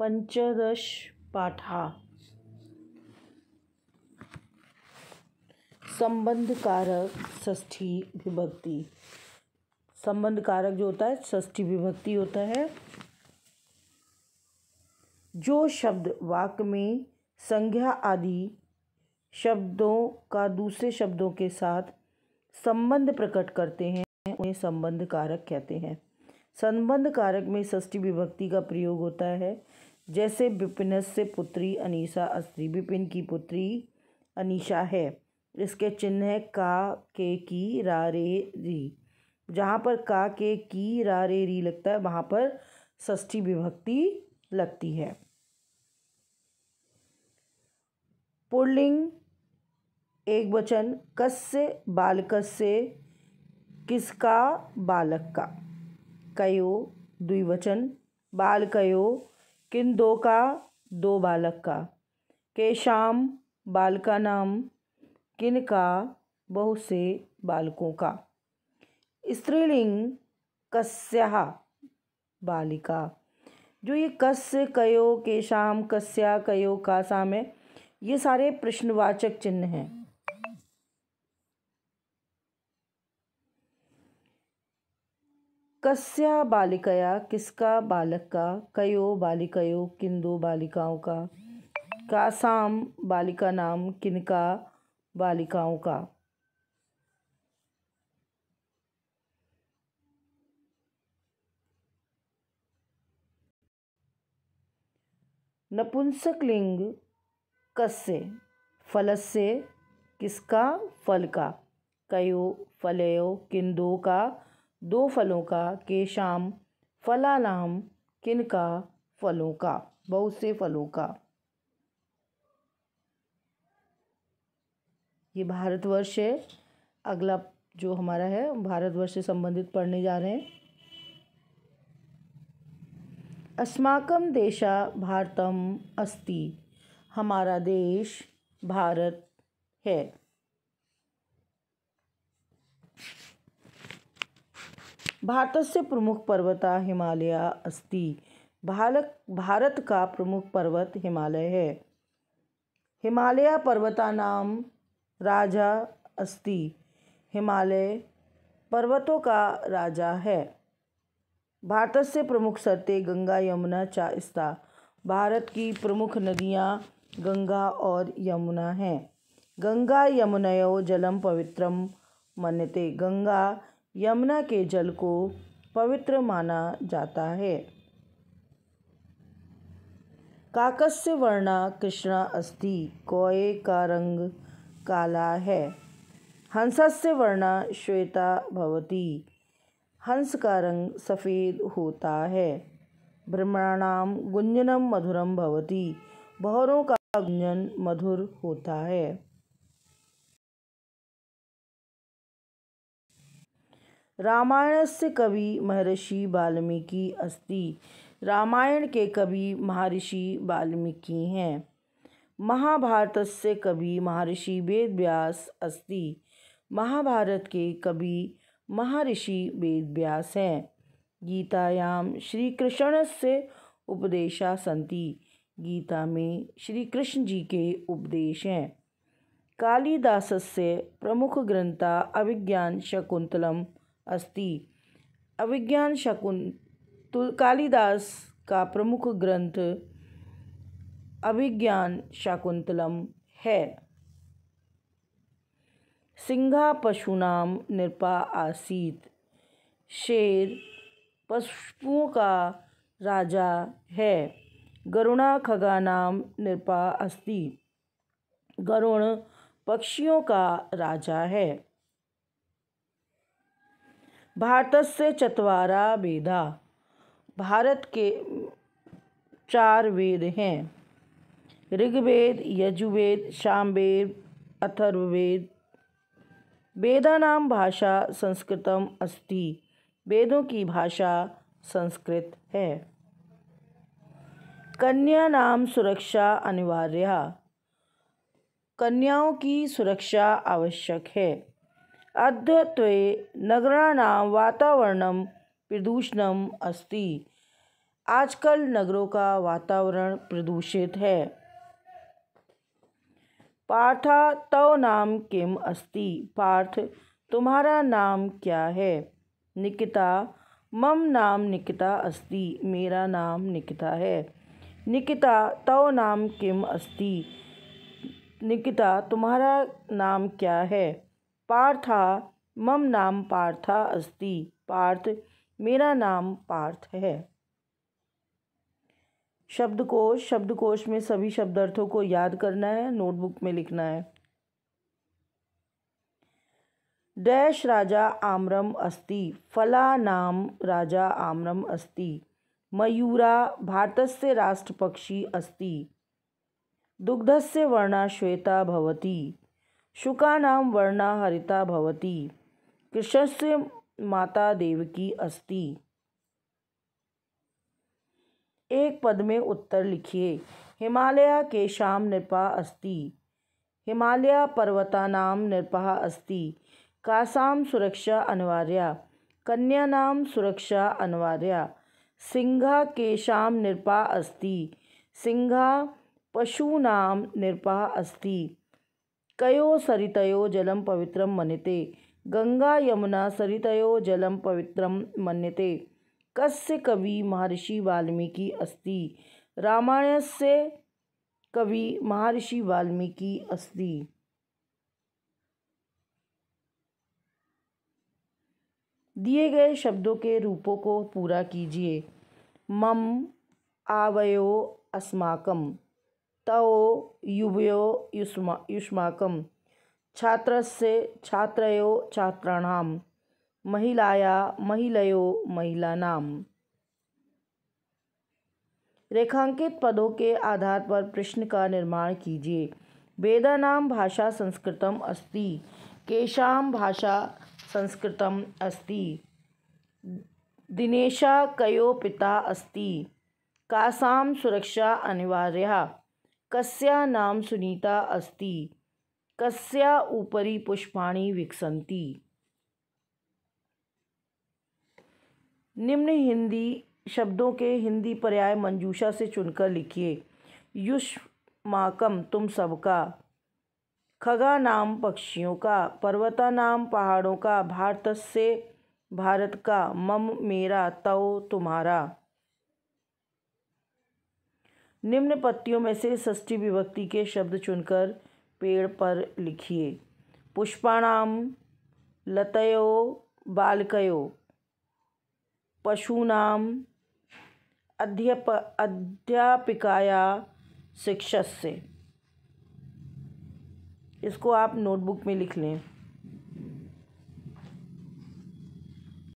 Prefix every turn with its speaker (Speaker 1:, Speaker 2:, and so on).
Speaker 1: पंचदश पाठा संबंध कारक षष्ठी विभक्ति संबंध कारक जो होता है षष्ठी विभक्ति होता है जो शब्द वाक में संज्ञा आदि शब्दों का दूसरे शब्दों के साथ संबंध प्रकट करते हैं उन्हें संबंध कारक कहते हैं संबंध कारक में षष्ठी विभक्ति का प्रयोग होता है जैसे विपिनस से पुत्री अनीशा अस्थि विपिन की पुत्री अनीशा है इसके चिन्ह है का के की रा रे री जहाँ पर का के की रा रे री लगता है वहाँ पर षष्ठी विभक्ति लगती है पुर्लिंग एक वचन कस से बालकस से किसका बालक का कयो द्विवचन बालकयो किन दो का दो बालक का के शाम बाल का नाम किन का बहुत से बालकों का स्त्रीलिंग कस्या बालिका जो ये कस्य कयो केशाम कस्या कयो का शाम है ये सारे प्रश्नवाचक चिन्ह हैं कस्या बालिकया किसका बालक का कयो बालिकयो किंदो बालिकाओं का कासाम बालिका नाम किनका बालिकाओं का नपुंसकलिंग कस्य से किसका फल का कयो फलयो किंदो का दो फलों का केशाम फला नाम किनका फलों का बहुत से फलों का ये भारतवर्ष है अगला जो हमारा है भारतवर्ष से संबंधित पढ़ने जा रहे हैं अस्माकम देशा भारतम अस्ति हमारा देश भारत है भारत से प्रमुख पर्वता हिमालय अस्ति भारत का प्रमुख पर्वत हिमालय है हिमालय पर्वता नाम राजा अस्ति हिमालय पर्वतों का राजा है भारत से प्रमुख सरते गंगा यमुना चाइस्ता भारत की प्रमुख नदियाँ गंगा और यमुना हैं गंगा यमुनयो जलम पवित्रम मन्यते गंगा यमुना के जल को पवित्र माना जाता है काकस्य वर्णा कृष्णा अस्ति कौए का रंग काला है हंसस्य वर्णा श्वेता भवती हंस का रंग सफ़ेद होता है ब्रह्मणाम गुंजनम मधुरम भवती बहरों का गुंजन मधुर होता है रामायणस्य कवि महर्षि वाल्मीकि अस्ति रामायण के कवि महर्षि वाल्मीकि हैं महाभारतस्य कवि महर्षि वेदव्यास अस्ति महाभारत के कवि महर्षि वेदव्यास हैं गीतायाम श्रीकृष्ण से उपदेशा संति गीता में श्री कृष्ण जी के उपदेश हैं कालिदास से प्रमुख ग्रंथा अभिज्ञान शकुंतलम अस्ति अभिज्ञान तुल कालिदास का प्रमुख ग्रंथ अभिज्ञान शाकुंतलम है सिंघा पशुनाम निरपा आसीत शेर पशुओं का राजा है गरुणा खगा नाम निरपा अस्ति गरुण पक्षियों का राजा है भारत से चतवारा वेदा भारत के चार वेद हैं ऋग्वेद यजुर्वेद शामवेद अथर्ववेद नाम भाषा संस्कृतम अस्ति वेदों की भाषा संस्कृत है कन्या नाम सुरक्षा अनिवार्य कन्याओं की सुरक्षा आवश्यक है अद्यत्वे नगराणां वातावरण प्रदूषण अस्ति आजकल नगरों का वातावरण प्रदूषित है पार्थ तव नाम किम अस्ति पार्थ तुम्हारा नाम क्या है निकिता मम नाम निकिता अस्ति मेरा नाम निकिता है निकिता तव नाम किम अस्ति निकिता तुम्हारा नाम क्या है पार्था मम नाम पार्था अस्ति पार्थ मेरा नाम पार्थ है शब्दकोश शब्दकोश में सभी शब्दार्थों को याद करना है नोटबुक में लिखना है डैश राजा आम्रम अस्ति फला नाम राजा आम्रम अस्ति मयूरा भारतस्य राष्ट्रपक्षी अस्ति दुग्धस्य वर्णा श्वेता भवती शुकानां वर्णा हरिता भवती कृष्णस्य माता देवकी अस्ति एक पद में उत्तर लिखिए हिमालय के शाम नृपा अस्ति हिमालय पर्वता नाम नृपा अस्ति कासाम सुरक्षा अनिवार्या नाम सुरक्षा अनिवार्या के शाम नृपा अस्ति सिंघा पशु नाम नृपा अस्ति कयो सरितयो जलम पवित्र मन्यते गंगा यमुना सरितयो जलम पवित्र मन्यते कस्य कवि महर्षि वाल्मीकि अस्ति रामायणस्य कवि महर्षि वाल्मीकि अस्ति दिए गए शब्दों के रूपों को पूरा कीजिए मम आवयो अस्माकम तौ युवयो युष्मा छात्र से छात्रो छात्राण महिलाया महिलयो महिला रेखांकित पदों के आधार पर प्रश्न का निर्माण कीजिए वेदानाम भाषा संस्कृतम अस्ति केशाम भाषा संस्कृतम अस्ति दिनेशा कयो पिता अस्ति कासाम सुरक्षा अनिवार्य कस्या नाम सुनीता अस्ति कस्या उपरि पुष्पाणि विकसन्ति निम्न हिंदी शब्दों के हिंदी पर्याय मंजूषा से चुनकर लिखिए युष्माकम तुम सबका खगा नाम पक्षियों का पर्वता नाम पहाड़ों का भारत से भारत का मम मेरा तव तुम्हारा निम्न पत्तियों में से षष्ठी विभक्ति के शब्द चुनकर पेड़ पर लिखिए पुष्पाणाम लतयो बालकयो पशूनाम अध्याप अध्यापिकाया शिक्षक से इसको आप नोटबुक में लिख लें